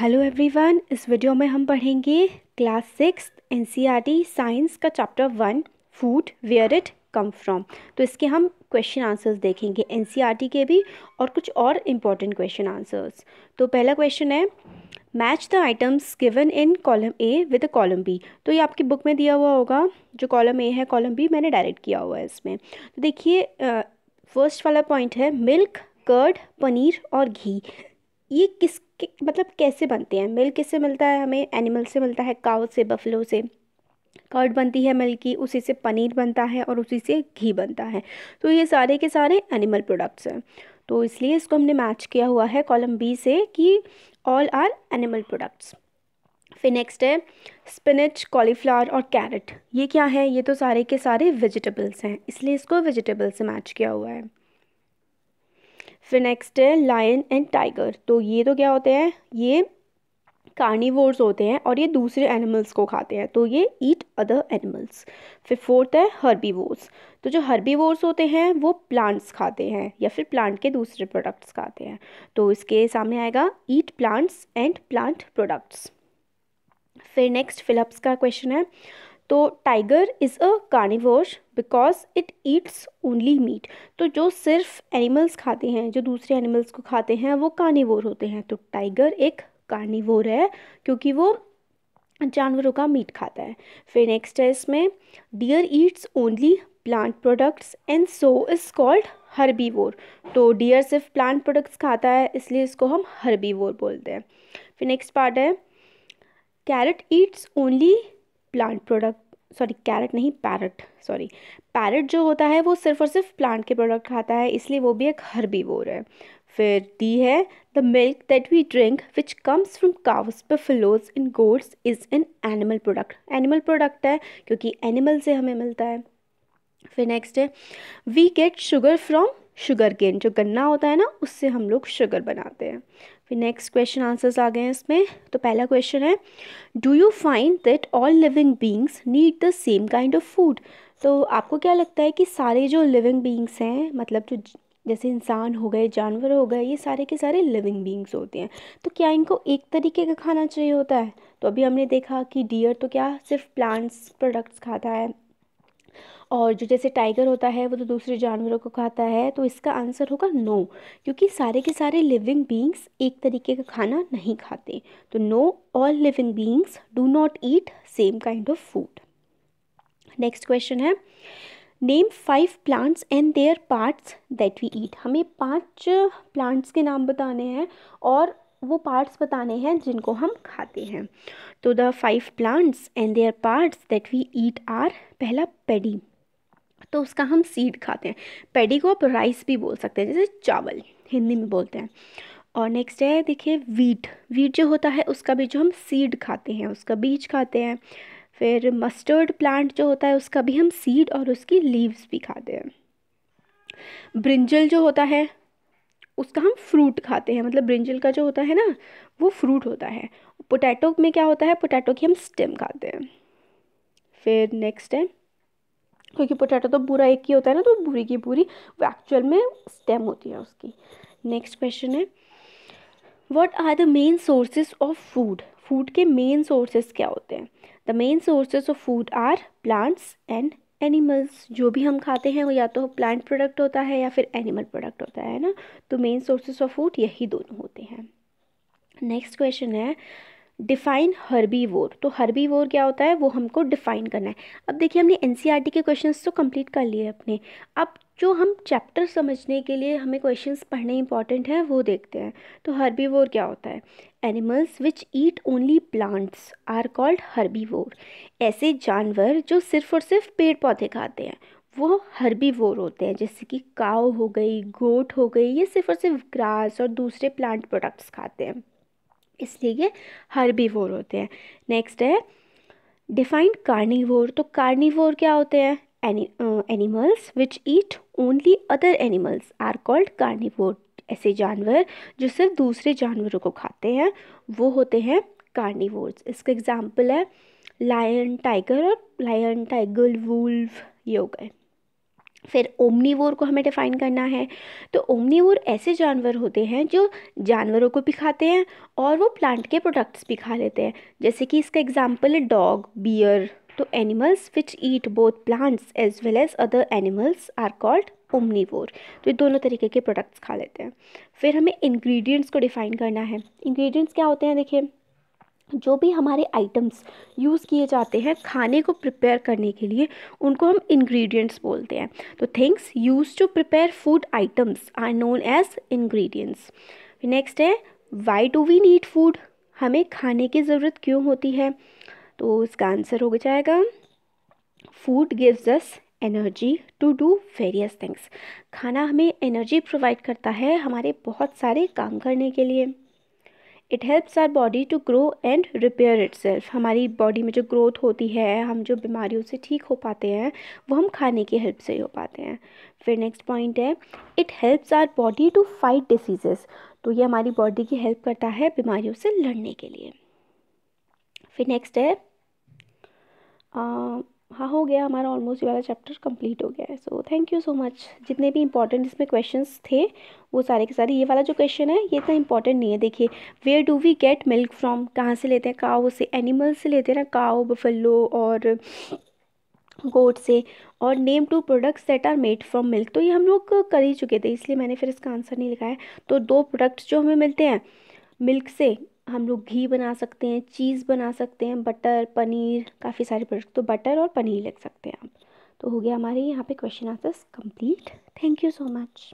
hello everyone इस video में हम पढ़ेंगे क्लास सिक्स एन साइंस का chapter one food where it come from तो इसके हम क्वेश्चन आंसर्स देखेंगे एन e के भी और कुछ और इम्पॉर्टेंट क्वेश्चन आंसर्स तो पहला क्वेश्चन है match the items given in column A with column B तो ये आपकी बुक में दिया हुआ होगा जो कॉलम ए है कॉलम बी मैंने डायरेक्ट किया हुआ है इसमें तो देखिए फर्स्ट वाला पॉइंट है मिल्क कर्ड पनीर और घी ये किस मतलब कैसे बनते हैं मिल्क किससे मिलता है हमें एनिमल से मिलता है काव से बफलो से कर्ड बनती है मिल्क की उसी से पनीर बनता है और उसी से घी बनता है तो ये सारे के सारे एनिमल प्रोडक्ट्स हैं तो इसलिए इसको हमने मैच किया हुआ है कॉलम बी से कि ऑल आर एनिमल प्रोडक्ट्स फिर नेक्स्ट है स्पिनच कॉलीफ्लावर और कैरेट ये क्या है ये तो सारे के सारे वेजिटेबल्स हैं इसलिए इसको वेजिटेबल से मैच किया हुआ है फिर नेक्स्ट है लायन एंड टाइगर तो ये तो क्या होते हैं ये कार्निवोर्स होते हैं और ये दूसरे एनिमल्स को खाते हैं तो ये ईट अदर एनिमल्स फिर फोर्थ है हर्बीवोर्स तो जो हर्बीवोर्स होते हैं वो प्लांट्स खाते हैं या फिर प्लांट के दूसरे प्रोडक्ट्स खाते हैं तो इसके सामने आएगा eat plants and plant products फिर नेक्स्ट फिलप्स का क्वेश्चन है तो tiger is a carnivore because it eats only meat तो जो सिर्फ एनिमल्स खाते हैं जो दूसरे एनिमल्स को खाते हैं वो कार्निवोर होते हैं तो टाइगर एक कार्निवोर है क्योंकि वो जानवरों का मीट खाता है फिर नेक्स्ट है इसमें deer eats only plant products and so is called herbivore तो डियर सिर्फ प्लांट प्रोडक्ट्स खाता है इसलिए इसको हम हर्बीवोर बोलते हैं फिर नेक्स्ट पार्ट है carrot eats only plant product sorry carrot नहीं पैरट सॉरी पैरट जो होता है वो सिर्फ और सिर्फ प्लांट के प्रोडक्ट खाता है इसलिए वो भी एक बोर है फिर डी है the milk that we drink which comes from cows buffaloes in goats is in animal product animal product है क्योंकि एनिमल से हमें मिलता है फिर नेक्स्ट है we get sugar from sugar cane जो गन्ना होता है ना उससे हम लोग शुगर बनाते हैं फिर नेक्स्ट क्वेश्चन आंसर्स आ गए हैं इसमें तो पहला क्वेश्चन है do you find that all living beings need the same kind of food तो आपको क्या लगता है कि सारे जो लिविंग बींग्स हैं मतलब जो जैसे इंसान हो गए जानवर हो गए ये सारे के सारे लिविंग बींग्स होते हैं तो क्या इनको एक तरीके का खाना चाहिए होता है तो अभी हमने देखा कि डियर तो क्या सिर्फ प्लांट्स प्रोडक्ट्स खाता है और जो जैसे टाइगर होता है वो तो दूसरे जानवरों को खाता है तो इसका आंसर होगा नो क्योंकि सारे के सारे लिविंग बींग्स एक तरीके का खाना नहीं खाते तो no all living beings do not eat same kind of food next question है name five plants and their parts that we eat हमें पांच प्लांट्स के नाम बताने हैं और वो पार्ट्स बताने हैं जिनको हम खाते हैं तो the five plants and their parts that we eat are पहला पेडी तो उसका हम सीड खाते हैं पेडी को आप राइस भी बोल सकते हैं जैसे चावल हिंदी में बोलते हैं और नेक्स्ट है देखिए वीट वीट जो होता है उसका भी जो हम सीड खाते हैं उसका बीज खाते हैं फिर मस्टर्ड प्लांट जो होता है उसका भी हम सीड और उसकी लीव्स भी खाते हैं ब्रिंजल जो होता है उसका हम फ्रूट खाते हैं मतलब ब्रिंजल का जो होता है ना वो फ्रूट होता है पोटैटो में क्या होता है पोटैटो की हम स्टेम खाते हैं फिर नेक्स्ट है क्योंकि पोटैटो तो बुरा एक ही होता है ना तो बुरी की वो एक्चुअल में स्टेम होती है उसकी नेक्स्ट क्वेश्चन है what are the main sources of food food के मेन सोर्सेज क्या होते हैं the main sources of food are plants and animals जो भी हम खाते हैं वो या तो प्लांट प्रोडक्ट होता है या फिर एनिमल प्रोडक्ट होता है ना तो मेन सोर्सेज ऑफ फूड यही दोनों होते हैं नेक्स्ट क्वेश्चन है डिफाइन हर्बी वोर तो हर्बी वोर क्या होता है वो हमको डिफाइन करना है अब देखिए हमने एन e के क्वेश्चन तो कंप्लीट कर लिए अपने अब जो हम चैप्टर समझने के लिए हमें क्वेश्चंस पढ़ने इंपॉर्टेंट हैं वो देखते हैं तो हर्बीवोर क्या होता है animals which eat only plants are called herbivore ऐसे जानवर जो सिर्फ और सिर्फ पेड़ पौधे खाते हैं वो हर्बीवोर होते हैं जैसे कि काव हो गई गोट हो गई ये सिर्फ और सिर्फ ग्रास और दूसरे प्लांट प्रोडक्ट्स खाते हैं इसलिए ये हर्बीवोर होते हैं नेक्स्ट है डिफाइंड कार्निवोर तो कार्निवोर क्या होते हैं any, uh, animals which eat only other animals are called carnivore ऐसे जानवर जो सिर्फ दूसरे जानवरों को खाते हैं वो होते हैं कार्निवोर्स इसका एग्जाम्पल है लायन टाइगर और लायन टाइगर वुल्फ ये हो गए फिर ओमनीवोर को हमें डिफ़ाइन करना है तो ओमनीवोर ऐसे जानवर होते हैं जो जानवरों को भी खाते हैं और वो प्लांट के प्रोडक्ट्स भी खा लेते हैं जैसे कि इसका एग्जाम्पल है डॉग बियर तो animals which eat both plants as well as other animals are called omnivore तो ये दोनों तरीके के प्रोडक्ट्स खा लेते हैं फिर हमें इंग्रेडिएंट्स को डिफ़ाइन करना है इंग्रेडिएंट्स क्या होते हैं देखिए जो भी हमारे आइटम्स यूज़ किए जाते हैं खाने को प्रिपेयर करने के लिए उनको हम इंग्रेडिएंट्स बोलते हैं तो things use to prepare food items are known as ingredients next है why do we need food हमें खाने की ज़रूरत क्यों होती है तो इसका आंसर हो जाएगा food gives us energy to do various things खाना हमें एनर्जी प्रोवाइड करता है हमारे बहुत सारे काम करने के लिए it helps our body to grow and repair it हमारी बॉडी में जो ग्रोथ होती है हम जो बीमारियों से ठीक हो पाते हैं वो हम खाने की हेल्प से ही हो पाते हैं फिर नेक्स्ट पॉइंट है it helps our body to fight diseases तो ये हमारी बॉडी की हेल्प करता है बीमारियों से लड़ने के लिए फिर नेक्स्ट है हाँ हो गया हमारा ऑलमोस्ट ये वाला चैप्टर कंप्लीट हो गया है so thank you so much जितने भी इंपॉर्टेंट इसमें क्वेश्चंस थे वो सारे के सारे ये वाला जो क्वेश्चन है ये इतना इंपॉर्टेंट नहीं है देखिए where do we get milk from कहाँ से लेते हैं काओ से एनिमल से लेते हैं ना काओ बफल्लो और गोट से और name two products that are made from milk तो ये हम लोग कर ही चुके थे इसलिए मैंने फिर इसका आंसर नहीं लिखा है तो दो प्रोडक्ट्स जो हमें मिलते हैं मिल्क से हम लोग घी बना सकते हैं चीज़ बना सकते हैं बटर पनीर काफ़ी सारे प्रोडक्ट तो बटर और पनीर लग सकते हैं आप तो हो गया हमारे यहाँ पे question answers complete thank you so much